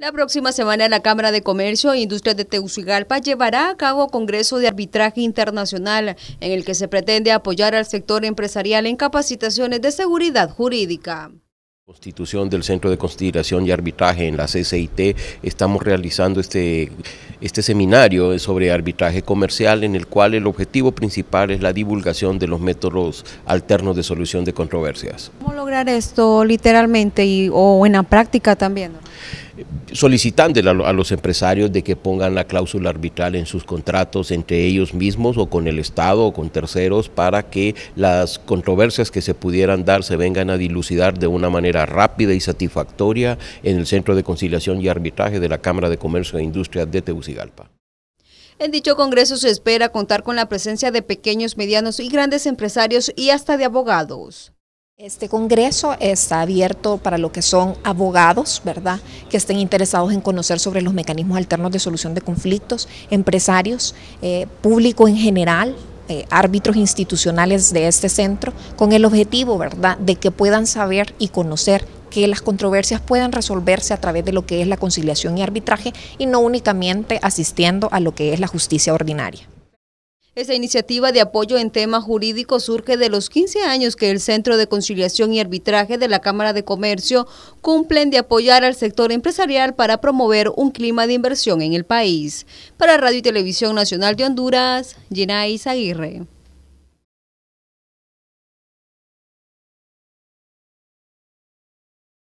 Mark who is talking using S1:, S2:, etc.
S1: La próxima semana la Cámara de Comercio e Industria de Tegucigalpa llevará a cabo Congreso de Arbitraje Internacional, en el que se pretende apoyar al sector empresarial en capacitaciones de seguridad jurídica.
S2: Constitución del Centro de Consideración y Arbitraje en la CCIT, estamos realizando este, este seminario sobre arbitraje comercial en el cual el objetivo principal es la divulgación de los métodos alternos de solución de controversias.
S1: ¿Cómo lograr esto literalmente o en la práctica también?
S2: solicitando a los empresarios de que pongan la cláusula arbitral en sus contratos entre ellos mismos o con el Estado o con terceros para que las controversias que se pudieran dar se vengan a dilucidar de una manera rápida y satisfactoria en el Centro de Conciliación y Arbitraje de la Cámara de Comercio e Industria de Tegucigalpa.
S1: En dicho congreso se espera contar con la presencia de pequeños, medianos y grandes empresarios y hasta de abogados.
S3: Este congreso está abierto para lo que son abogados, ¿verdad? Que estén interesados en conocer sobre los mecanismos alternos de solución de conflictos, empresarios, eh, público en general, eh, árbitros institucionales de este centro, con el objetivo, ¿verdad?, de que puedan saber y conocer que las controversias puedan resolverse a través de lo que es la conciliación y arbitraje y no únicamente asistiendo a lo que es la justicia ordinaria.
S1: Esa iniciativa de apoyo en temas jurídicos surge de los 15 años que el Centro de Conciliación y Arbitraje de la Cámara de Comercio cumplen de apoyar al sector empresarial para promover un clima de inversión en el país. Para Radio y Televisión Nacional de
S2: Honduras, Gina Aguirre.